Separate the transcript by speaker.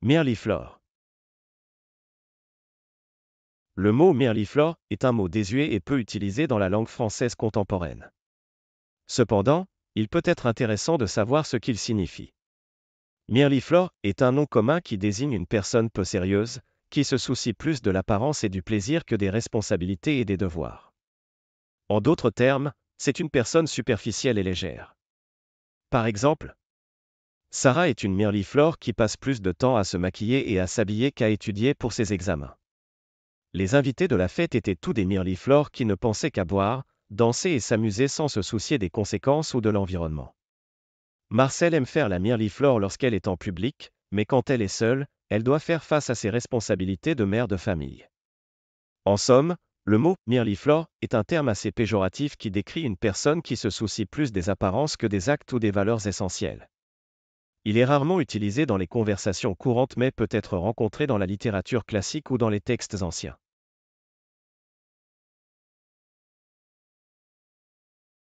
Speaker 1: Mirliflore. Le
Speaker 2: mot Mirliflor est un mot désuet et peu utilisé dans la langue française contemporaine. Cependant, il peut être intéressant de savoir ce qu'il signifie. Mirliflor est un nom commun qui désigne une personne peu sérieuse, qui se soucie plus de l'apparence et du plaisir que des responsabilités et des devoirs. En d'autres termes, c'est une personne superficielle et légère. Par exemple, Sarah est une mirliflore qui passe plus de temps à se maquiller et à s'habiller qu'à étudier pour ses examens. Les invités de la fête étaient tous des mirliflores qui ne pensaient qu'à boire, danser et s'amuser sans se soucier des conséquences ou de l'environnement. Marcel aime faire la mirliflore lorsqu'elle est en public, mais quand elle est seule, elle doit faire face à ses responsabilités de mère de famille. En somme, le mot mirliflore est un terme assez péjoratif qui décrit une personne qui se soucie plus des apparences que des actes ou des valeurs essentielles. Il est rarement utilisé dans les conversations courantes mais peut être rencontré dans la littérature classique ou dans les textes anciens.